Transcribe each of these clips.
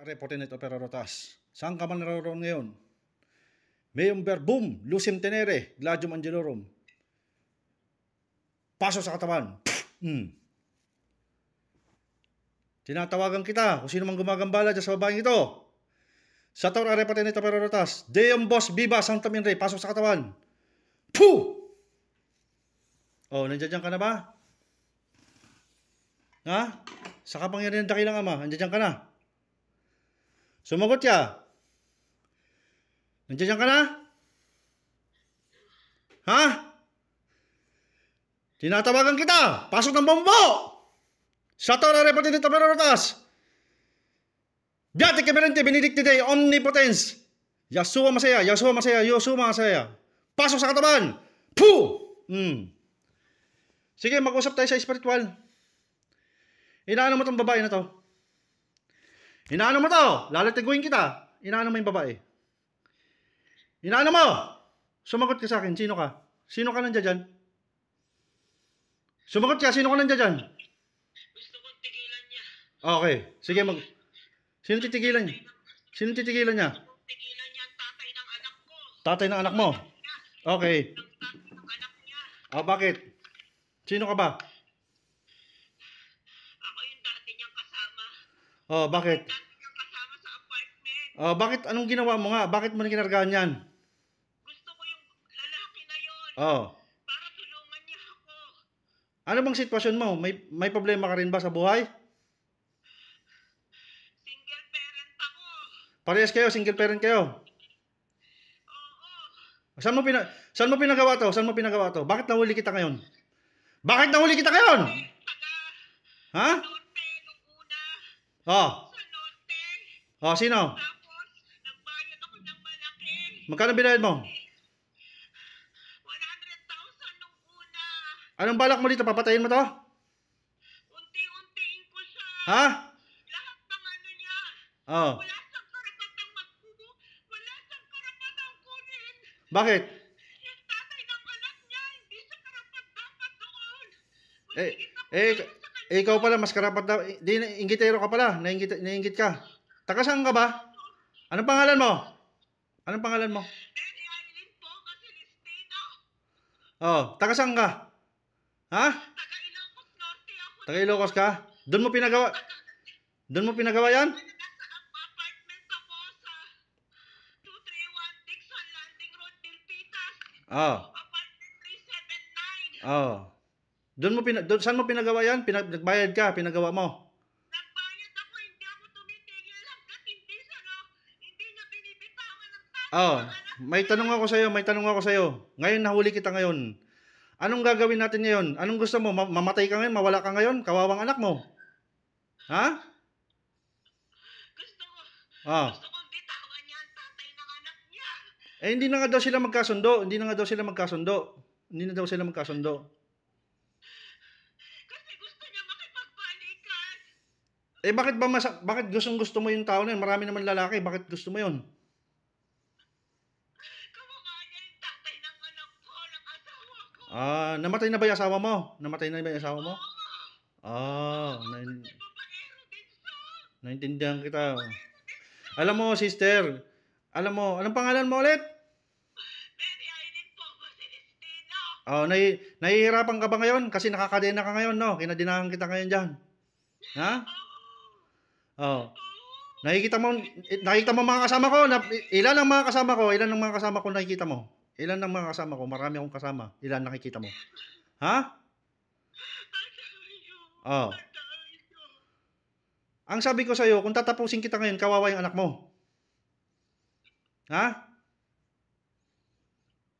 Are Potinet Opera Rotas. Saan ka man naroon ngayon? Meum verbum, lucem tenere, gladium angelorum. Paso sa katawan. Mm. Tinatawagan kita kung sino mang gumagambala dyan sa babaeng ito. Sa taon are Potinet Opera Rotas. Deum bos viva sanctam in paso sa katawan. Puh! Oh, nandiyan ka na ba? Ha? Sa kapangyarihan dakilang ama, nandiyan ka na. Sumagot ka? Nandiyan ka na? Ha? Tinatawagan kita! Pasok ng bombo! Satora repetitita peronotas! Biyate kemerente benedicti Dei omnipotens! Yasuwa masaya, Yasuwa masaya, Yasuwa masaya. Pasok sa katawan! Puh! Hmm. Sige, mag-usap tayo sa spiritual. Inaano mo tong babae na to? Inaano mo to? Lalatiguin kita. Inaano mo yung babae? Inaano mo? Sumagot ka sa akin. Sino ka? Sino ka nandiyan dyan? Sumagot ka. Sino ka nandiyan dyan? Gusto kong tigilan niya. Okay. Sige mag... Sino titigilan niya? Sino titigilan niya? Tigilan niya ang tatay ng anak ko. Tatay ng anak mo? Okay. Ah, bakit? Sino ka ba? Ako yung dati niyang kasama. Oh, bakit? Bakit? Uh, bakit, anong ginawa mo nga? Bakit mo kinargaan niyan? Gusto ko yung lalaki na yon. Oo. Oh. Para tulungan niya ako. Ano bang sitwasyon mo? May, may problema ka rin ba sa buhay? Single parent ako. Parehas kayo, single parent kayo? Oo. Saan mo, pina, saan mo pinagawa to? Saan mo pinagawa to? Bakit nahuli kita ngayon? Bakit nahuli kita ngayon? ha? Norte, Luguna. Oo. Oh. Sa Norte. Oh, sino? Tapos, Magkano binayad mo? 100,000 nung una. Anong balak mo dito? Papatayin mo to? unti unti ko siya. Ha? Lahat ng ano niya. Oh. Wala siyang karapatang magkubo. Wala siyang karapatang kunin. Bakit? Yung tatay ng anak niya, hindi siya karapat dapat doon. Eh, eh, eh, ikaw pala, mas karapat daw. Di, ingitero ka pala. Naingit, naingit ka. Takasan ka ba? Anong pangalan mo? Anong pangalan mo? Ernie Aileen po, Casilistino. Oh, taga saan ka? Ha? Taga Ilocos Norte ako. Taga Ilocos ka? Doon mo pinagawa? Doon mo pinagawa yan? Oh. Apartment 379. Oh. Doon mo pina doon saan mo pinagawa 'yan? Pinagbayad ka, pinagawa mo. Oh, may tanong ako sa iyo, may tanong ako sa iyo. Ngayon nahuli kita ngayon. Anong gagawin natin ngayon? Anong gusto mo? Mamatay ka ngayon, mawala ka ngayon, kawawang anak mo. Ha? Gusto ko. Oh. Gusto kong bitawan niya tatay ng anak niya. Eh hindi na nga daw sila magkasundo, hindi na nga daw sila magkasundo. Hindi na daw sila magkasundo. Kasi gusto niya makipagbalikan. Eh bakit ba mas bakit gustong gusto mo yung tao na yun? Marami naman lalaki, bakit gusto mo yun? Ah, namatay na ba yung asawa mo? Namatay na ba yung asawa mo? Ah, na naintindihan kita. Alam mo, sister, alam mo, anong pangalan mo ulit? Oh, nahi, nahihirapan ka ba ngayon? Kasi nakakadena ka ngayon, no? Kinadinahan kita ngayon dyan. Ha? Oh. Nakikita mo, eh, nakikita mo mga kasama ko? Ilan ang mga kasama ko? Ilan ang mga kasama ko nakikita mo? Ilan ang mga kasama ko? Marami akong kasama. Ilan nakikita mo? Ha? Oh. Ang sabi ko sa iyo, kung tatapusin kita ngayon, kawawa yung anak mo. Ha?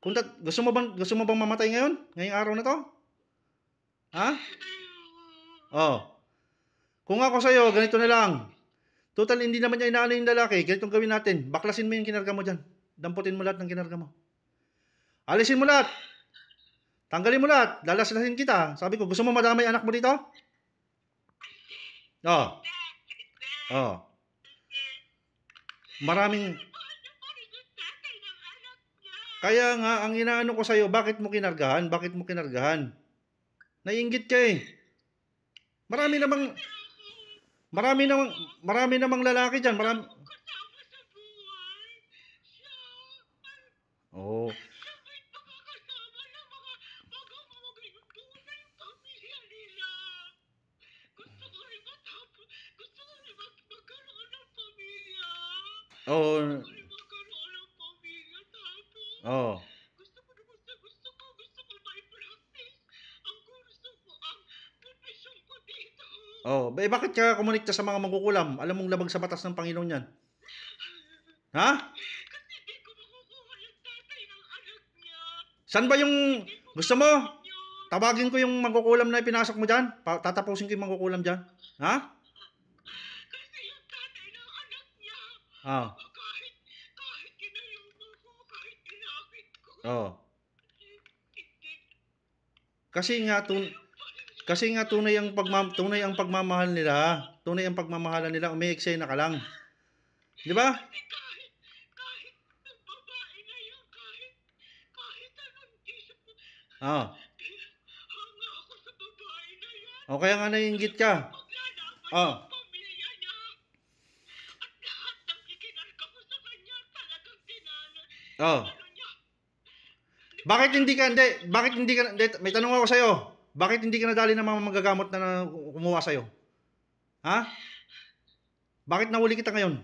Kung tat- gusto mo bang gusto mo bang mamatay ngayon? Ngayong araw na to? Ha? Oh. Kung ako sa iyo, ganito na lang. Total hindi naman niya inaano yung lalaki, ganitong gawin natin. Baklasin mo yung kinarga mo diyan. Damputin mo lahat ng kinarga mo. Alisin mo lahat. Tanggalin mo lahat. Lalaslasin kita. Sabi ko, gusto mo madamay anak mo dito? Oo. Oh. Oo. Oh. Maraming... Kaya nga, ang inaano ko sa'yo, bakit mo kinargahan? Bakit mo kinargahan? Naiingit ka eh. Marami namang... Marami namang, marami namang lalaki dyan. Marami... Oh. Oh. Oh. Gusto ko gusto ko. Gusto ko ma-practice. Ang gusto ko, ang profession ko dito. Oh, eh, bakit ka kumonikta sa mga magkukulam? Alam mong labag sa batas ng Panginoon yan. Ha? Kasi Saan ba yung... Gusto mo? Tawagin ko yung magkukulam na ipinasok mo dyan. tatapusin ko yung magkukulam dyan. Ha? Oh. Ah, kahit, kahit kinayuman kahit ginamit ko. Oh. Kasi nga tun kasi nga tunay ang pagmam tunay ang pagmamahal nila. Tunay ang pagmamahalan nila, umiiksena ka lang. 'Di ba? Ah. Oh. O kaya nga naiinggit ka. Ah. Oh. Oh. Bakit hindi ka, hindi, bakit hindi ka, hindi, may tanong ako sa'yo. Bakit hindi ka nadali ng mga magagamot na kumuha sa'yo? Ha? Bakit nahuli kita ngayon?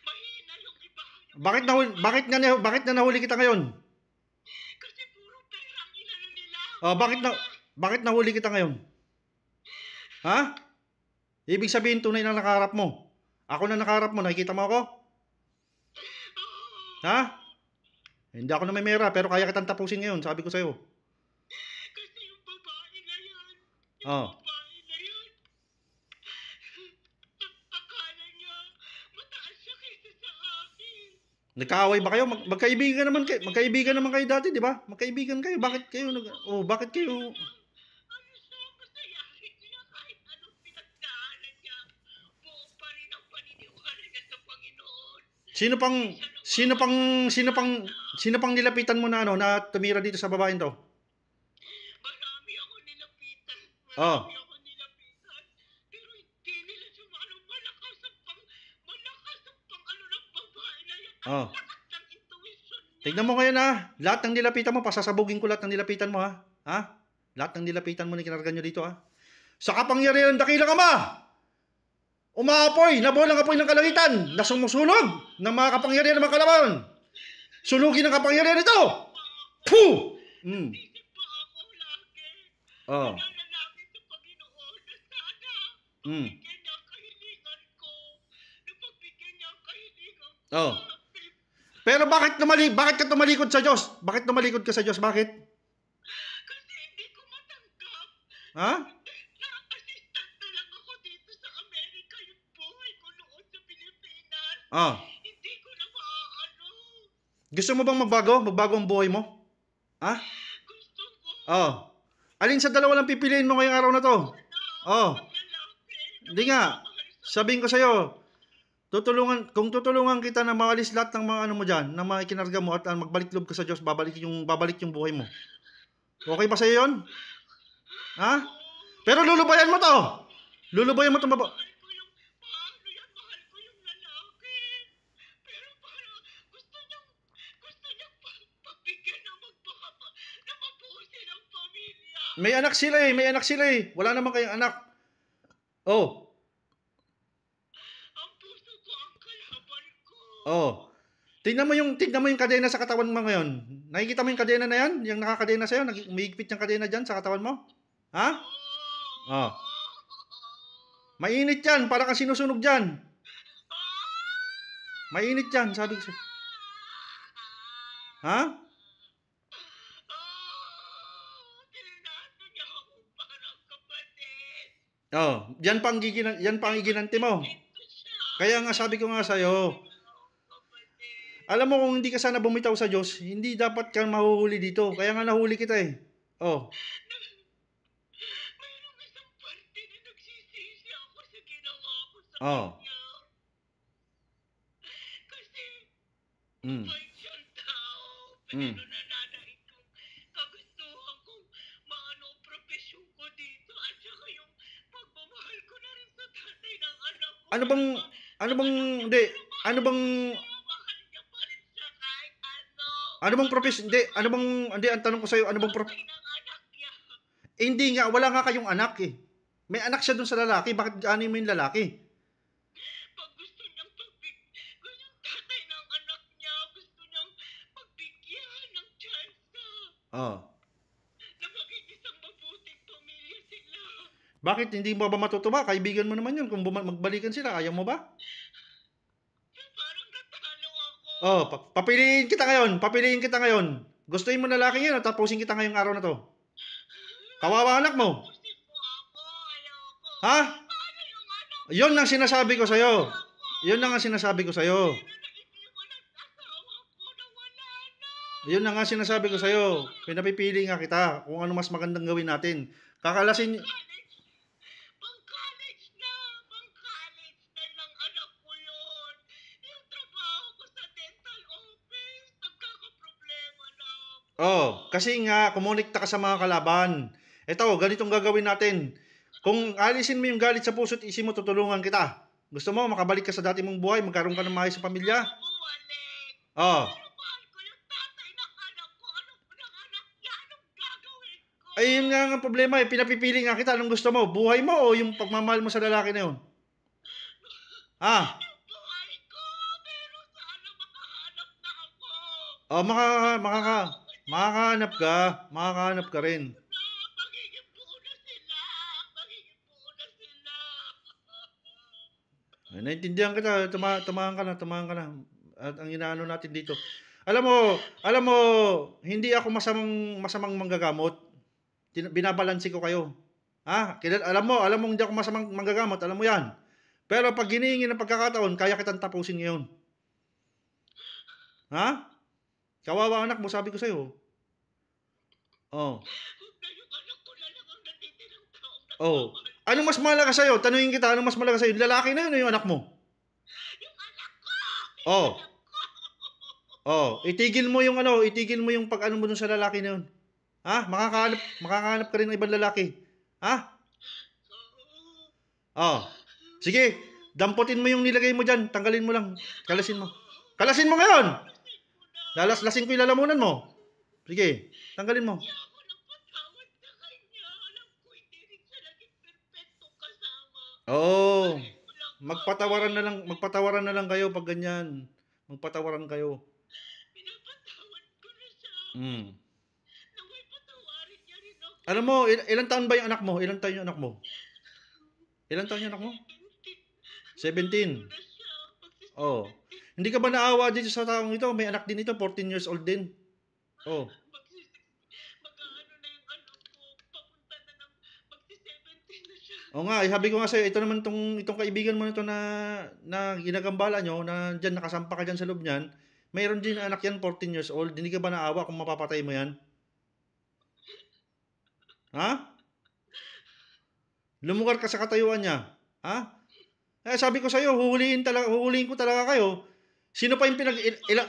Mahina yung iba. Bakit nahuli, bakit na, bakit na nahuli kita ngayon? Kasi puro pera ang nila. Oh, bakit na, bakit nahuli kita ngayon? Ha? Ibig sabihin, tunay na nakaharap mo. Ako na nakaharap mo, nakikita mo ako? Ha? Eh, hindi ako na may namimera, pero kaya kitang tapusin ngayon, sabi ko sa'yo. Kasi yung babae na yan, yung oh. babae na yan, akala niya, mataas siya kaysa sa akin. Nagkaaway ba kayo? Mag magkaibigan naman kayo, magkaibigan naman kayo dati, di ba? Magkaibigan kayo, bakit kayo, nag oh, bakit kayo, Sino pang Sino pang sino pang sino pang nilapitan mo na ano na tumira dito sa babaeng to? Marami ako nilapitan. Marami oh. ako nilapitan. Pero nila sumalo malakas ang pang malakas ang pang ano ng babae na yan. Oh. Ang mo ngayon ha. Lahat ng nilapitan mo pasasabugin ko lahat ng nilapitan mo ha. Ha? Lahat ng nilapitan mo ni kinarga nyo dito ha. Sa kapangyarihan dakila ka ma! Umaapoy, nabuhol ang apoy ng kalangitan na sumusunog ng mga kapangyarihan ng mga kalaban. Sunugin ng kapangyarihan ito! Puh! Mm. Oh. Mm. Oh. Pero bakit tumali bakit ka tumalikod sa Diyos? Bakit tumalikod ka sa Diyos? Bakit? Kasi hindi ko matanggap. Ha? Ah. Hindi ko na maaano. Gusto mo bang magbago? Magbago ang buhay mo? Ha? Gusto ko. Oh. Alin sa dalawa lang pipiliin mo ngayong araw na to? Oh. Hindi nga. Sabihin ko sa'yo, tutulungan, kung tutulungan kita na maalis lahat ng mga ano mo dyan, na mga ikinarga mo at ah, magbalik loob ka sa Diyos, babalik yung, babalik yung buhay mo. Okay ba sa'yo yun? Ha? Pero lulubayan mo to! Lulubayan mo to. Mab- May anak sila eh, may anak sila eh. Wala naman kayong anak. Oh. Ang ko ang kalaban Oh. Tingnan mo yung tingnan mo yung kadena sa katawan mo ngayon. Nakikita mo yung kadena na yan? Yung nakakadena sa sa'yo? Umiigpit yung kadena diyan sa katawan mo? Ha? Oh. oh. Mainit yan. Para kang sinusunog dyan. Ah! Mainit yan. Sabi ko sa'yo. Ha? Oh, yan pang giginan, yan pang iginanti mo. Kaya nga sabi ko nga sa iyo. Alam mo kung hindi ka sana bumitaw sa Diyos, hindi dapat kang mahuhuli dito. Kaya nga nahuli kita eh. Oh. Oh. Kasi mm. Mm. Ano bang ano bang hindi ano bang ano bang profession? Hindi, ano bang hindi ang tanong ko sa iyo, ano bang prof? Eh, hindi nga, wala nga kayong anak eh. May anak siya dun sa lalaki, bakit ano mo yung lalaki? Pag gusto niyang pagbig, gusto tatay ng anak niya, gusto niyang pagbigyan ng chance. Oh. Bakit hindi mo ba matutuwa? Kaibigan mo naman yun. Kung magbalikan sila, ayaw mo ba? Parang natalo ako. Oh, pa- papiliin kita ngayon. Papiliin kita ngayon. Gusto mo na laki yun at tapusin kita ngayong araw na to. Kawawa anak mo. Ha? Ano? Yun ang sinasabi ko sa'yo. Yun ang sinasabi ko sa'yo. Yun na nga sinasabi ko sa'yo. Pinapipili nga kita kung ano mas magandang gawin natin. Kakalasin... Oh, kasi nga, kumonikta ka sa mga kalaban. Ito, ganitong gagawin natin. Kung alisin mo yung galit sa puso puso't isip mo, tutulungan kita. Gusto mo, makabalik ka sa dati mong buhay, magkaroon ka ng maayos sa pamilya? Oh. Ay, eh, yun nga ang problema eh. Pinapipili nga kita. Anong gusto mo? Buhay mo o yung pagmamahal mo sa lalaki na yun? Ah. Buhay ko, pero sana makahanap na ako. Oh, makaka... makaka Makakahanap ka, makakahanap ka rin. Ay, naintindihan ka na, tama, tamaan ka na, tamaan ka na. At ang inaano natin dito. Alam mo, alam mo, hindi ako masamang masamang manggagamot. Binabalansi ko kayo. Ha? alam mo, alam mo hindi ako masamang manggagamot, alam mo 'yan. Pero pag ginihingi ng pagkakataon, kaya kitang tapusin ngayon. Ha? Kawawa anak mo, sabi ko sa'yo. Oh. Oh. Ano mas malakas iyo? Tanungin kita, ano mas malakas sa iyo? lalaki na yun o yung anak mo? Yung anak ko! Oh. Oh, itigil mo yung ano, itigil mo yung pag-ano mo dun sa lalaki na yun. Ha? Makakahanap, makakahanap ka rin ng ibang lalaki. Ha? Oh. Sige, damputin mo yung nilagay mo diyan. Tanggalin mo lang. Kalasin mo. Kalasin mo ngayon! Lalaslasin ko yung lalamunan mo. Sige, tanggalin mo. Oo. Magpatawaran na lang, magpatawaran na lang kayo pag ganyan. Magpatawaran kayo. Pinapatawad ko na siya. Mm. Nang may patawarin niya rin ako. Alam mo, il- ilang taon ba yung anak mo? Ilang taon yung anak mo? Ilang taon yung anak mo? 17. 17. Oh. Hindi ka ba naawa dito sa taong ito? May anak din ito, 14 years old din. Oh. O nga, sabi eh, ko nga sa'yo, ito naman itong, itong kaibigan mo nito na, na ginagambala nyo, na dyan, nakasampa ka dyan sa loob niyan, mayroon din anak yan, 14 years old, hindi ka ba naawa kung mapapatay mo yan? Ha? Lumugar ka sa katayuan niya. Ha? Eh, sabi ko sa'yo, huhulihin, talaga, huhulihin ko talaga kayo. Sino pa yung pinag... Ilang...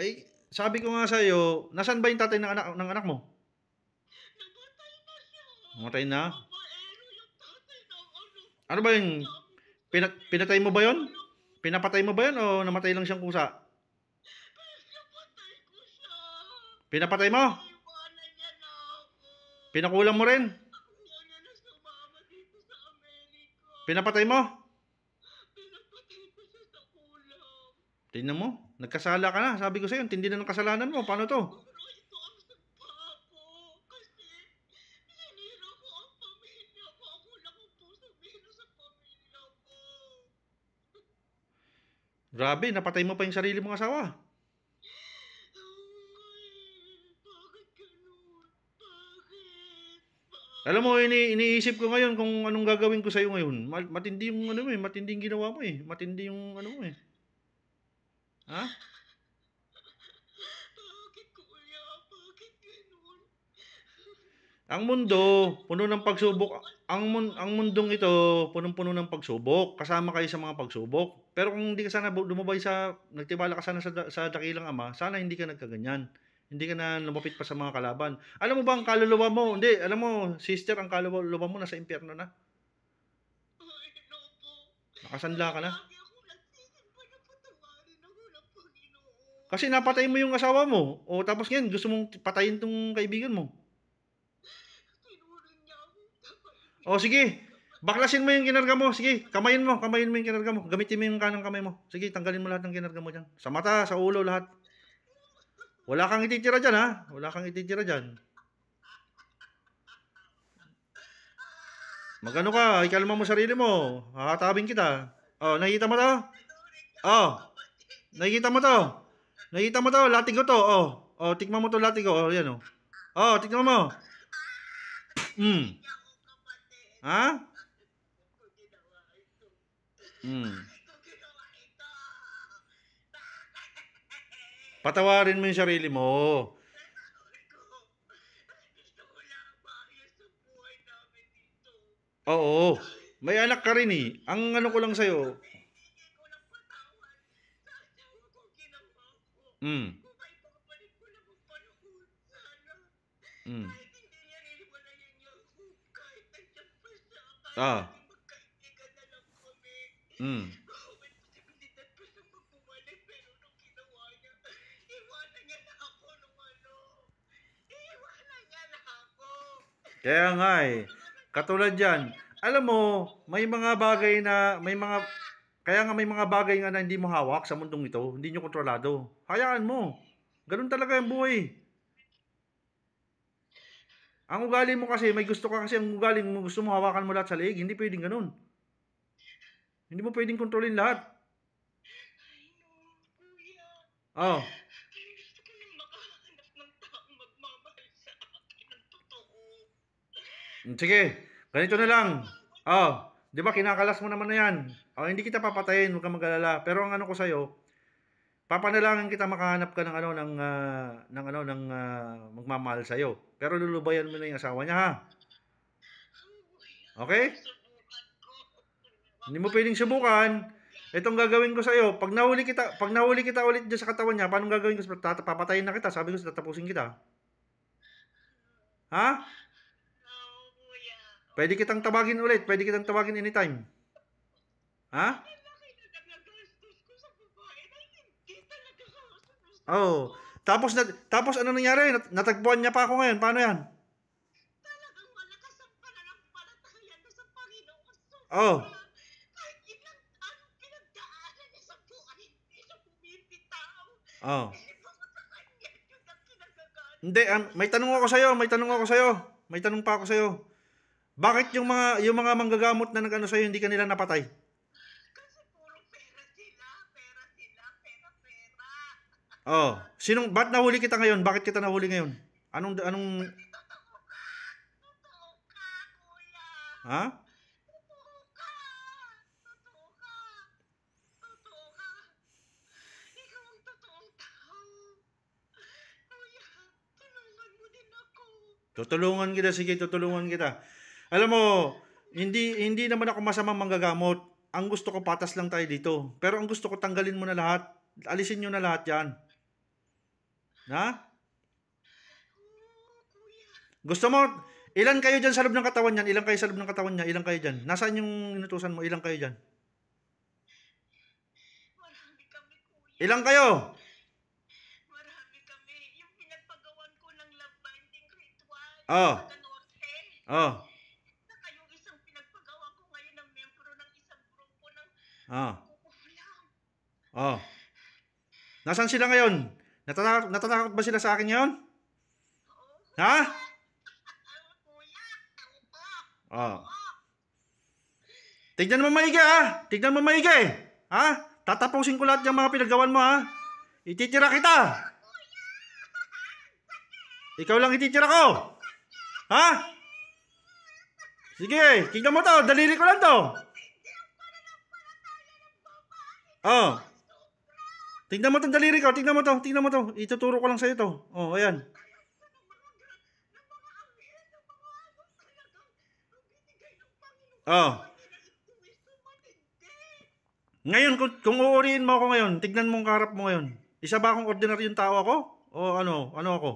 Ay, sabi ko nga sa'yo, nasaan ba yung tatay ng anak, ng anak mo? Namatay na. Ano ba yung... Pinat, pinatay mo ba yon? Pinapatay mo ba yon o namatay lang siyang kusa? Pinapatay mo? Pinakulam mo rin? Pinapatay mo? Pinapatay ko siya sa kulam. Tingnan mo, nagkasala ka na. Sabi ko sa'yo, tindi na ng kasalanan mo. Paano to? Pero ito ang Kasi, sinira ko ang pamilya ko. Ang kulang ko po sabihin sa pamilya Grabe, napatay mo pa yung sarili mong asawa. Alam mo, ini iniisip ko ngayon kung anong gagawin ko sa iyo ngayon. Matindi yung ano mo eh, matinding ginawa mo eh. Matindi yung ano mo eh. Ha? Ang mundo, puno ng pagsubok. Ang, mun ang mundong ito, punong-puno ng pagsubok. Kasama kayo sa mga pagsubok. Pero kung hindi ka sana dumabay sa, nagtibala ka sana sa, sa dakilang ama, sana hindi ka nagkaganyan. Hindi ka na lumapit pa sa mga kalaban. Alam mo ba ang kaluluwa mo? Hindi, alam mo, sister, ang kaluluwa mo nasa impyerno na. Nakasanla ka na. Kasi napatay mo yung asawa mo. O tapos ngayon, gusto mong patayin tong kaibigan mo. O sige, baklasin mo yung kinarga mo. Sige, kamayin mo, kamayin mo yung kinarga mo. Gamitin mo yung kanang kamay mo. Sige, tanggalin mo lahat ng kinarga mo dyan. Sa mata, sa ulo, lahat. Wala kang ititira dyan, ha? Wala kang ititira dyan. Magano ka? Ikalma mo sarili mo. Hahatabing kita. Oh, nakita mo to? Oh. Nakita mo to? Nakita mo to? Latigo to. Oh. Oh, tikman mo to latigo. Oh, yan, oh. Oh, tikman mo. Hmm. Ha? Hmm. Patawarin mo yung sarili mo. Oo. May anak ka rin eh. Ang ano ko lang sa'yo. Mm. Mm. Ah. Mm. Kaya nga eh. Katulad yan. Alam mo, may mga bagay na, may mga, kaya nga may mga bagay nga na hindi mo hawak sa mundong ito, hindi nyo kontrolado. Hayaan mo. Ganun talaga yung buhay. Ang ugali mo kasi, may gusto ka kasi ang ugali mo, gusto mo hawakan mo lahat sa leeg. Hindi pwedeng ganun. Hindi mo pwedeng kontrolin lahat. Oh. Mm, sige, ganito na lang. Oh, di ba kinakalas mo naman na yan? Oh, hindi kita papatayin, huwag kang mag Pero ang ano ko sa iyo, papanalangin kita makahanap ka ng ano ng uh, ng ano ng uh, magmamahal sa iyo. Pero lulubayan mo na 'yung asawa niya ha. Okay? Hindi mo pwedeng subukan. Itong gagawin ko sa iyo, pag nahuli kita, pag nahuli kita ulit diyan sa katawan niya, paano gagawin ko? Papatayin na kita, sabi ko, tatapusin kita. Ha? Pwede kitang tawagin ulit. Pwede kitang tawagin anytime. Ha? Oh. Tapos na, tapos ano nangyari? Nat natagpuan niya pa ako ngayon. Paano 'yan? Talagang malakas ang pananampalataya niya sa Panginoon. Oh. Kahit ilang ano pinagdaanan niya sa buhay, hindi siya pumipitaw. Oh. Hindi, um, may tanong ako sa'yo, may tanong ako sa'yo. May tanong pa ako sa'yo. Bakit yung mga yung mga manggagamot na nagano sa hindi kanila napatay? Kasi oh, puro pera sila, pera sila, pera pera. Oh, sino bat nahuli kita ngayon? Bakit kita nahuli ngayon? Anong anong totoo ka, kuya. Ha? Totoo ka, totoo ka, totoo ka. Ikaw ang totoong tao. Kuya, tulungan mo din ako. Tutulungan kita, sige, tutulungan kita. Alam mo, hindi hindi naman ako masamang manggagamot. Ang gusto ko patas lang tayo dito. Pero ang gusto ko tanggalin mo na lahat. Alisin niyo na lahat 'yan. Na? Gusto mo ilan kayo diyan sa loob ng katawan niyan? Ilan kayo sa loob ng katawan niya? Ilan kayo diyan? Nasaan yung inutusan mo? Ilan kayo diyan? Ilan kayo? Marami kami. Yung pinagpagawan ko ng love binding ritual. Oh. Oh. Oh. Oh. Nasaan sila ngayon? Natatakot, natatakot ba sila sa akin ngayon? Ha? Oh. Tignan mo maigi ha. Tignan mo maigi. Ha? Tatapusin ko lahat ng mga pinagawan mo ha. Ititira kita. Ikaw lang ititira ko. Ha? Sige, tignan mo to. Daliri ko lang to. Oh. Tingnan mo tong daliri ko. Tingnan mo to. Tingnan mo to. Ituturo ko lang sa iyo 'to. Oh, ayan. Oh. Ngayon, kung, kung uuriin mo ako ngayon, tignan mo ang karap mo ngayon. Isa ba akong ordinaryong tao ako? O ano? Ano ako?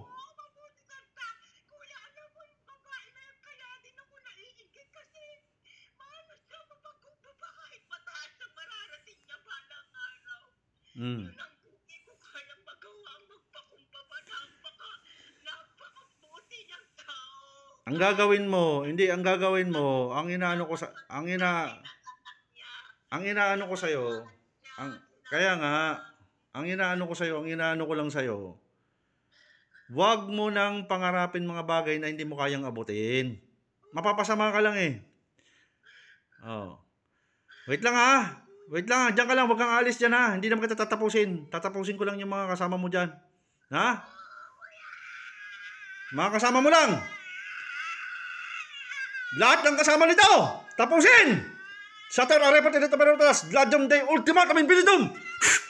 Mm. Na, hindi ko kaya magawa magpakumbaba. Napaka, napakabuti niyang tao. Ang gagawin mo, hindi, ang gagawin mo, ang inaano ko sa, ang ina, ang inaano ko sa iyo. ang, kaya nga, ang inaano ko sa iyo, ang inaano ko lang sa iyo. Huwag mo nang pangarapin mga bagay na hindi mo kayang abutin. Mapapasama ka lang eh. Oh. Wait lang ha. Wait lang, diyan ka lang, wag kang alis diyan ha. Hindi naman kita tatapusin. Tatapusin ko lang yung mga kasama mo diyan. Ha? Mga kasama mo lang. Lahat ng kasama nito, tapusin. Satar arepat ito tabarutas, gladjom day ultima kamin bilidum.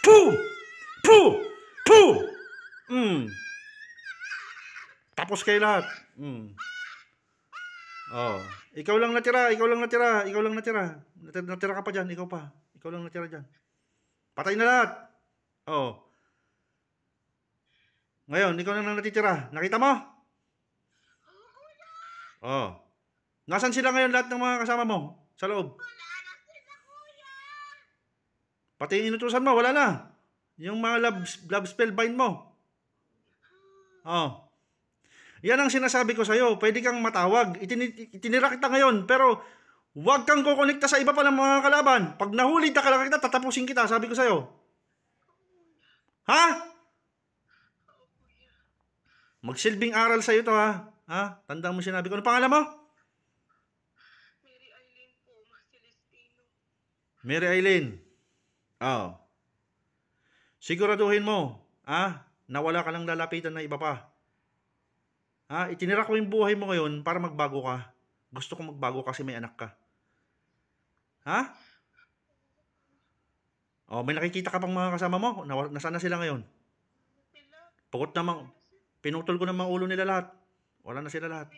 Pu! Pu! Pu! Mm. Tapos kayo lahat. Mm. Oh, ikaw lang natira, ikaw lang natira, ikaw lang natira. Natira ka pa diyan, ikaw pa. Ikaw lang natira dyan. Patay na lahat. Oh. Ngayon, ikaw na lang natitira. Nakita mo? Oo. Nasaan sila ngayon lahat ng mga kasama mo? Sa loob? Pati yung inutusan mo, wala na. Yung mga love, love spell bind mo. Oh. Yan ang sinasabi ko sa'yo. Pwede kang matawag. Itin, itinira kita ngayon, pero Huwag kang kukonekta sa iba pa ng mga kalaban. Pag nahuli ka lang kita, tatapusin kita, sabi ko sa'yo. Ha? Magsilbing aral sa'yo to ha. Ha? Tandang mo sinabi ko. Ano pangalan mo? Mary Eileen po, Ma Celestino. Mary Eileen. Oh. Siguraduhin mo, ha? Nawala ka lang lalapitan na iba pa. Ha? Itinira ko yung buhay mo ngayon para magbago ka. Gusto kong magbago kasi may anak ka. Ha? Oh, may nakikita ka pang mga kasama mo? Nasaan na sila ngayon? Pukot na mang, pinutol ko na mga ulo nila lahat. Wala na sila lahat.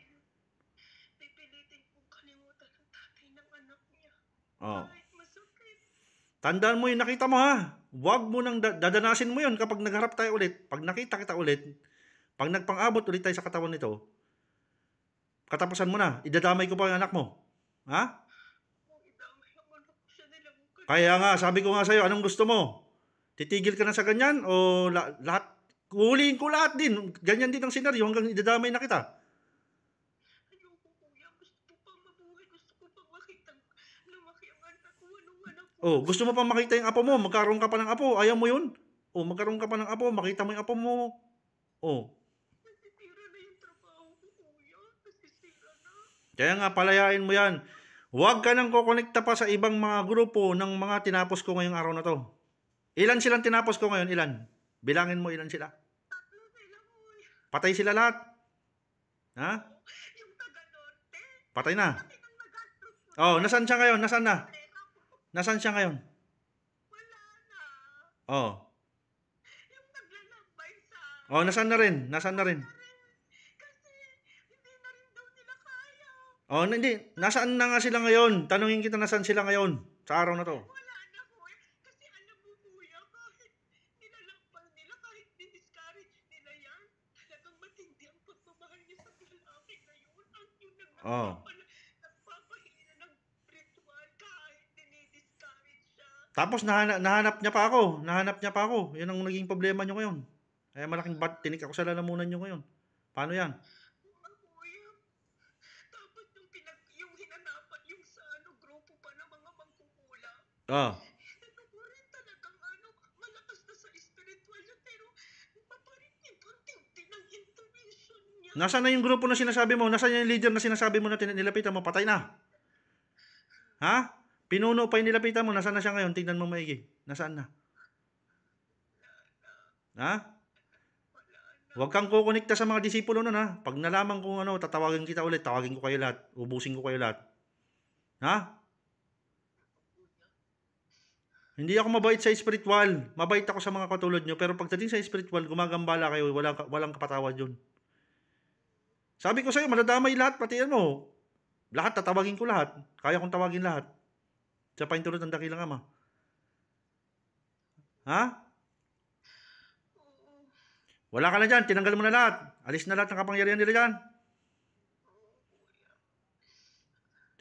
Pipilitin kong kalimutan ang anak niya. Oh. Tandaan mo yung nakita mo ha. Huwag mo nang dadanasin mo yun kapag nagharap tayo ulit. Pag nakita kita ulit, pag nagpang-abot ulit tayo sa katawan nito, katapusan mo na. Idadamay ko pa yung anak mo. Ha? Kaya nga, sabi ko nga sa'yo, anong gusto mo? Titigil ka na sa ganyan o la- lahat? Huliin ko lahat din. Ganyan din ang senaryo hanggang idadamay na kita. Oh, gusto mo pang makita yung apo mo, magkaroon ka pa ng apo. Ayaw mo yun? Oh, magkaroon ka pa ng apo, makita mo yung apo mo. Oh. Nasisira yung trabaho ko kuya. Nasisira na. Kaya nga, palayain mo yan. Huwag ka nang kukonekta pa sa ibang mga grupo ng mga tinapos ko ngayong araw na to. Ilan silang tinapos ko ngayon? Ilan? Bilangin mo ilan sila. Tatlo sila, Patay sila lahat. Ha? Yung taga norte. Patay na. Oh, nasaan siya ngayon? Nasaan na? Nasaan siya ngayon? Wala na. Oh. Oh, nasaan na rin? Nasaan na rin? Oh, hindi. Nasaan na nga sila ngayon? Tanungin kita nasaan sila ngayon sa araw na to. Kasi alam mo kuya, kahit nilalampal nila, kahit diniscourage nila yan, talagang matindi ang pagmamahal niya sa lalaki ngayon. Ang yung nagpapala, oh. Tapos nahana, nahanap niya pa ako. Nahanap niya pa ako. Yan ang naging problema niyo ngayon. Kaya malaking bad tinik ako sa lalamunan niyo ngayon. Paano yan? Ah. Nasaan na yung grupo na sinasabi mo? Nasaan yung leader na sinasabi mo na nilapitan mo? Patay na. Ha? Pinuno pa yung nilapitan mo. Nasaan na siya ngayon? Tingnan mo maigi. Nasaan na? Ha? Huwag kang kukunikta sa mga disipulo nun ha. Pag nalaman kung ano, tatawagin kita ulit. Tawagin ko kayo lahat. Ubusin ko kayo lahat. Ha? Hindi ako mabait sa spiritual. Mabait ako sa mga katulad nyo. Pero pagdating sa spiritual, gumagambala kayo. Walang, walang kapatawad yun. Sabi ko sa'yo, madadamay lahat, pati ano. Lahat, tatawagin ko lahat. Kaya kong tawagin lahat. Sa paintulot ng dakilang ama. Ha? Wala ka na dyan. Tinanggal mo na lahat. Alis na lahat ng kapangyarihan nila dyan.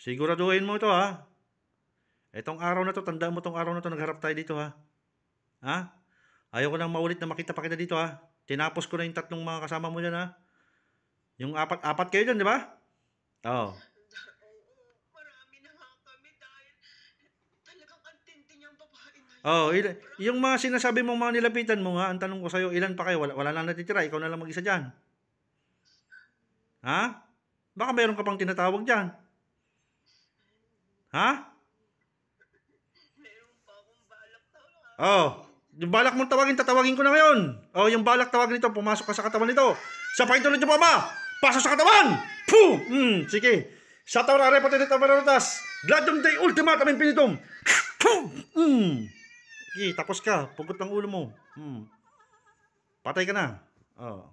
Siguraduhin mo ito ha. Itong araw na to, tandaan mo tong araw na to, nagharap tayo dito ha. Ha? Ayoko nang maulit na makita pa kita dito ha. Tinapos ko na yung tatlong mga kasama mo dyan ha. Yung apat, apat kayo dyan, di ba? Oo. Oh. Oh, il- yung mga sinasabi mong mga nilapitan mo nga, ang tanong ko sa'yo, ilan pa kayo? Wala, wala na natitira, ikaw na lang mag-isa dyan. Ha? Baka mayroon ka pang tinatawag dyan. Ha? Oh, yung balak mong tawagin, tatawagin ko na ngayon. Oh, yung balak tawagin nito, pumasok ka sa katawan nito. Sa pakintulod niyo pa ba? Pasok sa katawan! Puh! Hmm, sige. Sa tawarare pati nito mararutas. Gladum day ultima amin pinitum. Puh! Mm. Sige, tapos ka. Pugot ng ulo mo. Hmm. Patay ka na. Oh.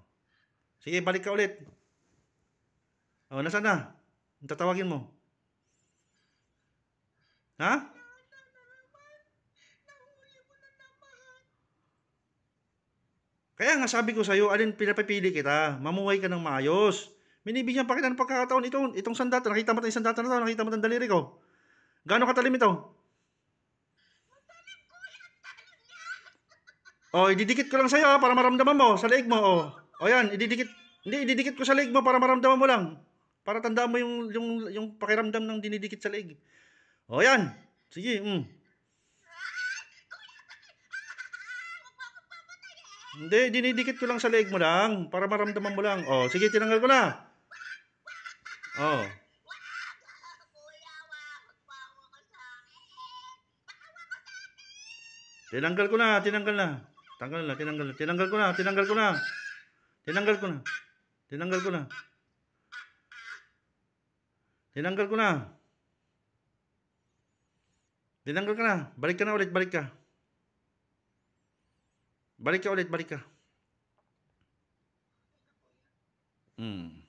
Sige, balik ka ulit. Oh, nasaan na? Tatawagin mo. Ha? Kaya nga sabi ko sa iyo, alin pinapipili kita, mamuhay ka ng maayos. Minibigyan pa kita ng pagkakataon ito, itong sandata, nakita mo tayong sandata na to, nakita mo tayong daliri ko. Gaano katalim ito? Oh, ididikit ko lang sa iyo ah, para maramdaman mo sa leeg mo. Oh. oh, yan, ididikit. Hindi, ididikit ko sa leeg mo para maramdaman mo lang. Para tandaan mo yung, yung, yung pakiramdam ng dinidikit sa leeg. O oh, yan. Sige, mm. Hindi, dinidikit ko lang sa leg mo lang para maramdaman mo lang. Oh, sige, tinanggal ko na. Oh. Tinanggal ko na, tinanggal na. Tanggal na, tinanggal na. Tinanggal ko na, tinanggal ko na. Tinanggal ko na. Tinanggal ko na. Tinanggal ko na. Tinanggal ka na. Balik ka na ulit, balik ka. Balik ka ulit, balik ka. Hmm.